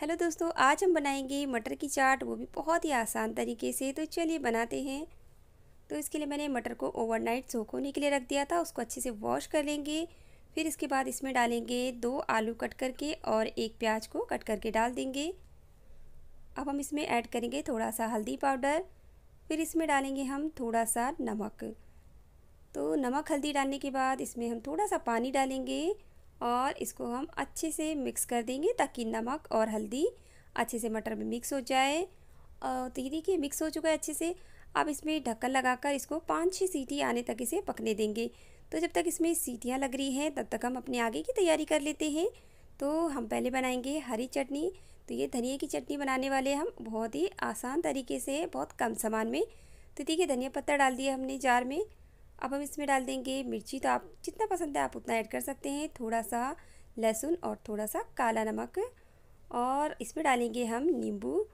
hello दोस्तों आज हम बनाएंगे मटर की चाट वो भी बहुत ही आसान तरीके से तो चलिए बनाते हैं तो इसके लिए मैंने मटर को ओवरनाइट सोख होने के लिए रख दिया था उसको अच्छे से वॉश कर लेंगे फिर इसके बाद इसमें डालेंगे दो आलू कट करके और एक प्याज को कट करके डाल देंगे अब हम इसमें ऐड करेंगे थोड़ा सा हल्दी पाउडर फिर इसमें डालेंगे हम थोड़ा सा नमक तो नमक हल्दी डालने के बाद इसमें हम थोड़ा सा पानी डालेंगे और इसको हम अच्छे से मिक्स कर देंगे ताकि नमक और हल्दी अच्छे से मटर में मिक्स हो जाए और तो ये देखिए मिक्स हो चुका है अच्छे से अब इसमें ढक्कन लगाकर इसको पाँच छः सीटी आने तक इसे पकने देंगे तो जब तक इसमें सीटियाँ लग रही हैं तब तक हम अपने आगे की तैयारी कर लेते हैं तो हम पहले बनाएंगे हरी चटनी तो ये धनिया की चटनी बनाने वाले हम बहुत ही आसान तरीके से बहुत कम सामान में तो देखिए धनिया पत्ता डाल दिया हमने जार में अब हम इसमें डाल देंगे मिर्ची तो आप जितना पसंद है आप उतना ऐड कर सकते हैं थोड़ा सा लहसुन और थोड़ा सा काला नमक और इसमें डालेंगे हम नींबू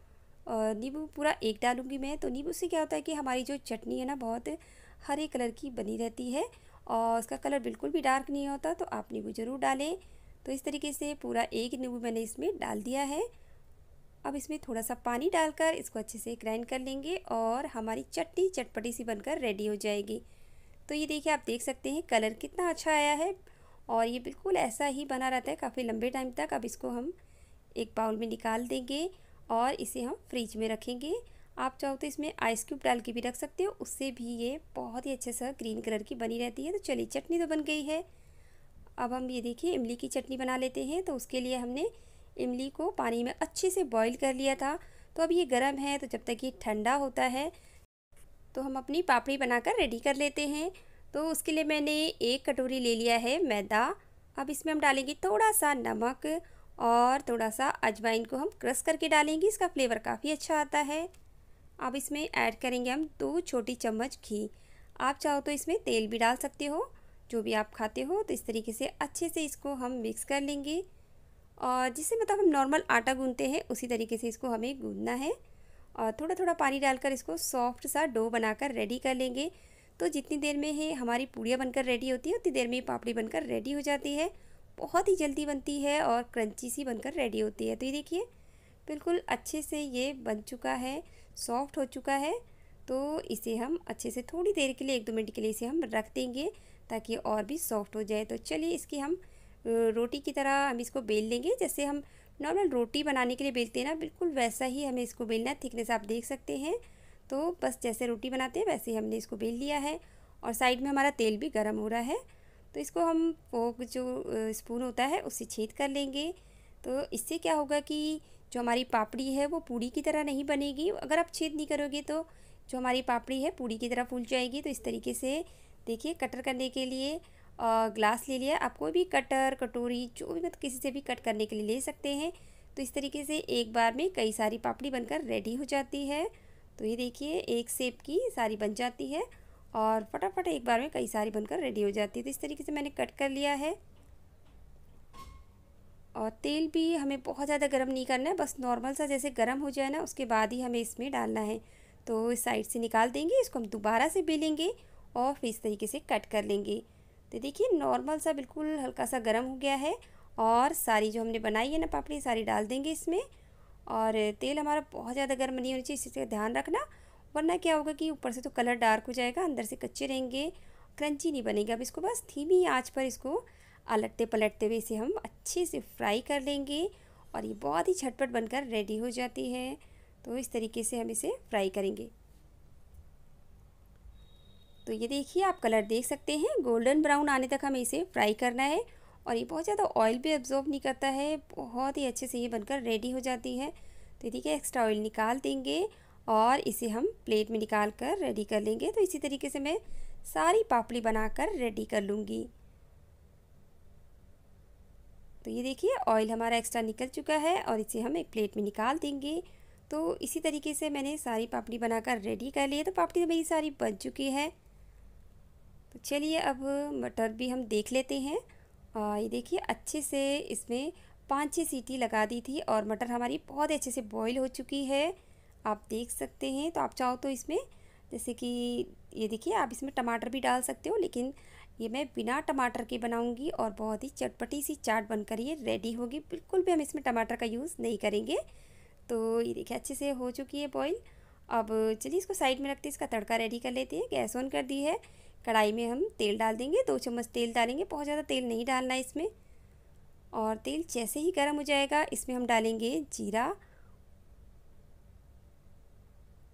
और नींबू पूरा एक डालूंगी मैं तो नींबू से क्या होता है कि हमारी जो चटनी है ना बहुत हरे कलर की बनी रहती है और उसका कलर बिल्कुल भी डार्क नहीं होता तो आप नींबू ज़रूर डालें तो इस तरीके से पूरा एक नींबू मैंने इसमें डाल दिया है अब इसमें थोड़ा सा पानी डालकर इसको अच्छे से ग्राइंड कर लेंगे और हमारी चटनी चटपटी सी बनकर रेडी हो जाएगी तो ये देखिए आप देख सकते हैं कलर कितना अच्छा आया है और ये बिल्कुल ऐसा ही बना रहता है काफ़ी लंबे टाइम तक अब इसको हम एक बाउल में निकाल देंगे और इसे हम फ्रिज में रखेंगे आप चाहो तो इसमें आइस क्यूब डाल के भी रख सकते हो उससे भी ये बहुत ही अच्छे सा ग्रीन कलर की बनी रहती है तो चलिए चटनी तो बन गई है अब हम ये देखिए इमली की चटनी बना लेते हैं तो उसके लिए हमने इमली को पानी में अच्छे से बॉईल कर लिया था तो अब ये गर्म है तो जब तक ये ठंडा होता है तो हम अपनी पापड़ी बनाकर रेडी कर लेते हैं तो उसके लिए मैंने एक कटोरी ले लिया है मैदा अब इसमें हम डालेंगे थोड़ा सा नमक और थोड़ा सा अजवाइन को हम क्रश करके डालेंगे इसका फ्लेवर काफ़ी अच्छा आता है अब इसमें ऐड करेंगे हम दो छोटी चम्मच घी आप चाहो तो इसमें तेल भी डाल सकते हो जो भी आप खाते हो तो इस तरीके से अच्छे से इसको हम मिक्स कर लेंगे और जिसे मतलब हम नॉर्मल आटा गूंदते हैं उसी तरीके से इसको हमें गूंदना है और थोड़ा थोड़ा पानी डालकर इसको सॉफ्ट सा डो बनाकर रेडी कर लेंगे तो जितनी देर में है हमारी पूड़ियाँ बनकर रेडी होती है उतनी देर में पापड़ी बनकर रेडी हो जाती है बहुत ही जल्दी बनती है और क्रंची सी बनकर रेडी होती है तो ये देखिए बिल्कुल अच्छे से ये बन चुका है सॉफ्ट हो चुका है तो इसे हम अच्छे से थोड़ी देर के लिए एक दो मिनट के लिए इसे हम रख देंगे ताकि और भी सॉफ्ट हो जाए तो चलिए इसकी हम रोटी की तरह हम इसको बेल लेंगे जैसे हम नॉर्मल रोटी बनाने के लिए बेलते हैं ना बिल्कुल वैसा ही हमें इसको बेलना है थिकनेस आप देख सकते हैं तो बस जैसे रोटी बनाते हैं वैसे ही हमने इसको बेल लिया है और साइड में हमारा तेल भी गर्म हो रहा है तो इसको हम फोक जो स्पून होता है उससे छेद कर लेंगे तो इससे क्या होगा कि जो हमारी पापड़ी है वो पूड़ी की तरह नहीं बनेगी अगर आप छेद नहीं करोगे तो जो हमारी पापड़ी है पूड़ी की तरह फूल जाएगी तो इस तरीके से देखिए कटर करने के लिए ग्लास ले लिया आप कोई भी कटर कटोरी जो भी मतलब किसी से भी कट करने के लिए ले सकते हैं तो इस तरीके से एक बार में कई सारी पापड़ी बनकर रेडी हो जाती है तो ये देखिए एक सेप की सारी बन जाती है और फटाफट एक बार में कई सारी बनकर रेडी हो जाती है तो इस तरीके से मैंने कट कर लिया है और तेल भी हमें बहुत ज़्यादा गर्म नहीं करना है बस नॉर्मल सा जैसे गर्म हो जाए ना उसके बाद ही हमें इसमें डालना है तो इस साइड से निकाल देंगे इसको हम दोबारा से बेलेंगे और फिर इस तरीके से कट कर लेंगे तो देखिए नॉर्मल सा बिल्कुल हल्का सा गर्म हो गया है और सारी जो हमने बनाई है ना पापड़ी सारी डाल देंगे इसमें और तेल हमारा बहुत ज़्यादा गर्म नहीं होना चाहिए इसका ध्यान रखना वरना क्या होगा कि ऊपर से तो कलर डार्क हो जाएगा अंदर से कच्चे रहेंगे क्रंची नहीं बनेगा अब इसको बस धीमी आँच पर इसको अलटते पलटते हुए इसे हम अच्छे से फ्राई कर लेंगे और ये बहुत ही झटपट बनकर रेडी हो जाती है तो इस तरीके से हम इसे फ्राई करेंगे तो ये देखिए आप कलर देख सकते हैं गोल्डन ब्राउन आने तक हमें इसे फ्राई करना है और ये बहुत ज़्यादा ऑयल भी अब्जॉर्ब नहीं करता है बहुत ही अच्छे से ये बनकर रेडी हो जाती है तो ये देखिए एक्स्ट्रा ऑयल निकाल देंगे और इसे हम प्लेट में निकाल कर रेडी कर लेंगे तो इसी तरीके से मैं सारी पापड़ी बनाकर रेडी कर लूँगी तो ये देखिए ऑयल हमारा एक्स्ट्रा निकल चुका है और इसे हम एक प्लेट में निकाल देंगे तो इसी तरीके से मैंने सारी पापड़ी बनाकर रेडी कर ली है तो पापड़ी तो मेरी सारी बन चुकी है तो चलिए अब मटर भी हम देख लेते हैं और ये देखिए अच्छे से इसमें पाँच छः सीटी लगा दी थी और मटर हमारी बहुत अच्छे से बॉईल हो चुकी है आप देख सकते हैं तो आप चाहो तो इसमें जैसे कि ये देखिए आप इसमें टमाटर भी डाल सकते हो लेकिन ये मैं बिना टमाटर के बनाऊंगी और बहुत ही चटपटी सी चाट बनकर ये रेडी होगी बिल्कुल भी हम इसमें टमाटर का यूज़ नहीं करेंगे तो ये देखिए अच्छे से हो चुकी है बॉयल अब चलिए इसको साइड में रखते इसका तड़का रेडी कर लेते हैं गैस ऑन कर दी है कढ़ाई में हम तेल डाल देंगे दो चम्मच तेल डालेंगे बहुत ज़्यादा तेल नहीं डालना है इसमें और तेल जैसे ही गर्म हो जाएगा इसमें हम डालेंगे जीरा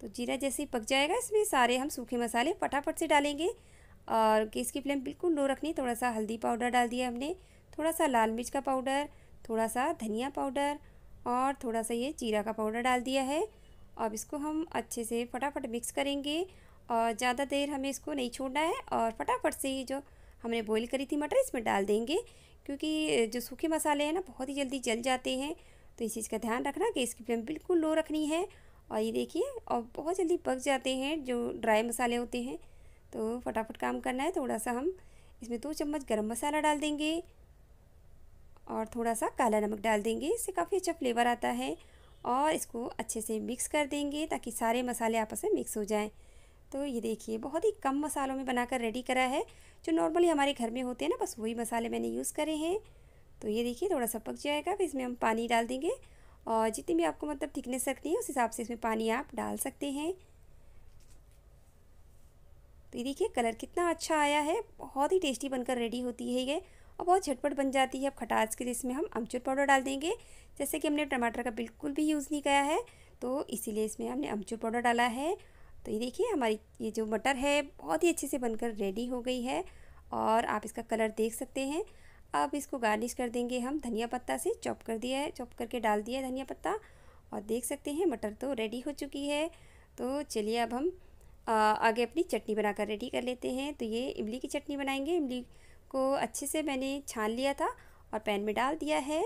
तो जीरा जैसे ही पक जाएगा इसमें सारे हम सूखे मसाले फटाफट से डालेंगे और गैस की फ्लेम बिल्कुल लो रखनी थोड़ा सा हल्दी पाउडर डाल दिया हमने थोड़ा सा लाल मिर्च का पाउडर थोड़ा सा धनिया पाउडर और थोड़ा सा ये जीरा का पाउडर डाल दिया है अब इसको हम अच्छे से फटाफट मिक्स करेंगे और ज़्यादा देर हमें इसको नहीं छोड़ना है और फटाफट से ये जो हमने बॉईल करी थी मटर इसमें डाल देंगे क्योंकि जो सूखे मसाले हैं ना बहुत ही जल्दी जल जाते हैं तो इस चीज़ का ध्यान रखना कि इसकी फ्लेम बिल्कुल लो रखनी है और ये देखिए और बहुत जल्दी पक जाते हैं जो ड्राई मसाले होते हैं तो फटाफट काम करना है थोड़ा सा हम इसमें दो चम्मच गर्म मसाला डाल देंगे और थोड़ा सा काला नमक डाल देंगे इससे काफ़ी अच्छा फ्लेवर आता है और इसको अच्छे से मिक्स कर देंगे ताकि सारे मसाले आपस में मिक्स हो जाएँ तो ये देखिए बहुत ही कम मसालों में बनाकर रेडी करा है जो नॉर्मली हमारे घर में होते हैं ना बस वही मसाले मैंने यूज़ करे हैं तो ये देखिए थोड़ा सा पक जाएगा फिर इसमें हम पानी डाल देंगे और जितनी भी आपको मतलब थिकनेस रखनी है उस हिसाब से इसमें पानी आप डाल सकते हैं तो ये देखिए कलर कितना अच्छा आया है बहुत ही टेस्टी बनकर रेडी होती है ये और बहुत झटपट बन जाती है अब खटास के लिए इसमें हम अमचूर पाउडर डाल देंगे जैसे कि हमने टमाटर का बिल्कुल भी यूज़ नहीं किया है तो इसीलिए इसमें हमने अमचूर पाउडर डाला है तो ये देखिए हमारी ये जो मटर है बहुत ही अच्छे से बनकर रेडी हो गई है और आप इसका कलर देख सकते हैं अब इसको गार्निश कर देंगे हम धनिया पत्ता से चॉप कर दिया है चॉप करके डाल दिया है धनिया पत्ता और देख सकते हैं मटर तो रेडी हो चुकी है तो चलिए अब हम आगे अपनी चटनी बनाकर रेडी कर लेते हैं तो ये इमली की चटनी बनाएंगे इमली को अच्छे से मैंने छान लिया था और पैन में डाल दिया है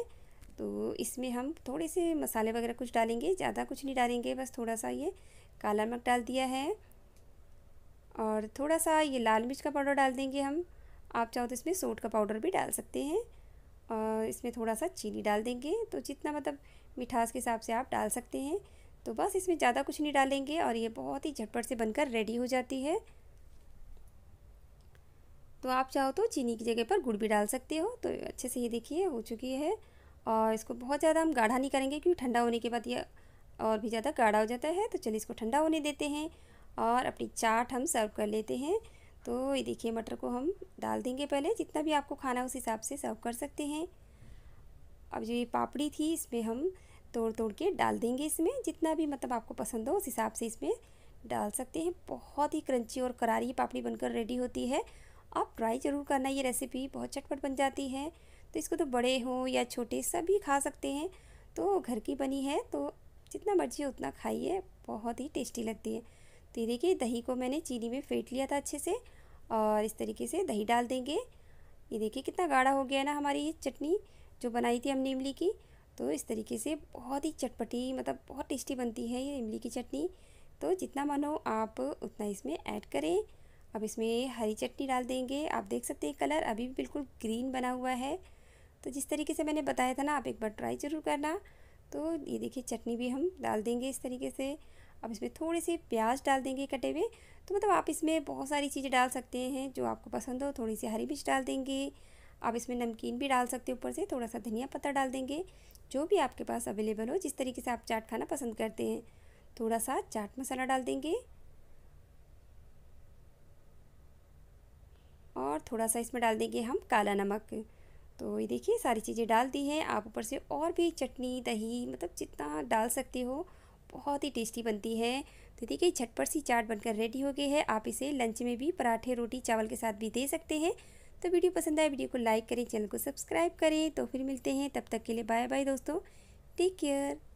तो इसमें हम थोड़े से मसाले वगैरह कुछ डालेंगे ज़्यादा कुछ नहीं डालेंगे बस थोड़ा सा ये काला नमक डाल दिया है और थोड़ा सा ये लाल मिर्च का पाउडर डाल देंगे हम आप चाहो तो इसमें सोट का पाउडर भी डाल सकते हैं और इसमें थोड़ा सा चीनी डाल देंगे तो जितना मतलब मिठास के हिसाब से आप डाल सकते हैं तो बस इसमें ज़्यादा कुछ नहीं डालेंगे और ये बहुत ही झटपट से बनकर रेडी हो जाती है तो आप चाहो तो चीनी की जगह पर गुड़ भी डाल सकते हो तो अच्छे से ये देखिए हो चुकी है और इसको बहुत ज़्यादा हम गाढ़ा नहीं करेंगे क्योंकि ठंडा होने के बाद यह और भी ज़्यादा गाढ़ा हो जाता है तो चलिए इसको ठंडा होने देते हैं और अपनी चाट हम सर्व कर लेते हैं तो ये देखिए मटर को हम डाल देंगे पहले जितना भी आपको खाना उस हिसाब से सर्व कर सकते हैं अब जो ये पापड़ी थी इसमें हम तोड़ तोड़ के डाल देंगे इसमें जितना भी मतलब आपको पसंद हो उस हिसाब से इसमें डाल सकते हैं बहुत ही क्रंची और करारी पापड़ी बनकर रेडी होती है आप ट्राई ज़रूर करना ये रेसिपी बहुत चटपट बन जाती है तो इसको तो बड़े हों या छोटे सभी खा सकते हैं तो घर की बनी है तो जितना मर्जी उतना खाइए बहुत ही टेस्टी लगती है तो ये देखिए दही को मैंने चीनी में फेंट लिया था अच्छे से और इस तरीके से दही डाल देंगे ये देखिए कितना गाढ़ा हो गया ना हमारी ये चटनी जो बनाई थी हमने इमली की तो इस तरीके से बहुत ही चटपटी मतलब बहुत टेस्टी बनती है ये इमली की चटनी तो जितना मन हो आप उतना इसमें ऐड करें अब इसमें हरी चटनी डाल देंगे आप देख सकते हैं कलर अभी भी बिल्कुल ग्रीन बना हुआ है तो जिस तरीके से मैंने बताया था ना आप एक बार ट्राई ज़रूर करना तो ये देखिए चटनी भी हम डाल देंगे इस तरीके से अब इसमें थोड़े से प्याज डाल देंगे कटे हुए तो मतलब आप इसमें बहुत सारी चीज़ें डाल सकते हैं जो आपको पसंद हो थोड़ी सी हरी मिर्च डाल देंगे आप इसमें नमकीन भी डाल सकते हैं ऊपर से थोड़ा सा धनिया पत्ता डाल देंगे जो भी आपके पास अवेलेबल हो जिस तरीके से आप चाट खाना पसंद करते हैं थोड़ा सा चाट मसाला डाल देंगे और थोड़ा सा इसमें डाल देंगे हम काला नमक तो ये देखिए सारी चीज़ें डाल दी हैं आप ऊपर से और भी चटनी दही मतलब जितना डाल सकते हो बहुत ही टेस्टी बनती है तो देखिए झटपट सी चाट बनकर रेडी हो गई है आप इसे लंच में भी पराठे रोटी चावल के साथ भी दे सकते हैं तो वीडियो पसंद आए वीडियो को लाइक करें चैनल को सब्सक्राइब करें तो फिर मिलते हैं तब तक के लिए बाय बाय दोस्तों टेक केयर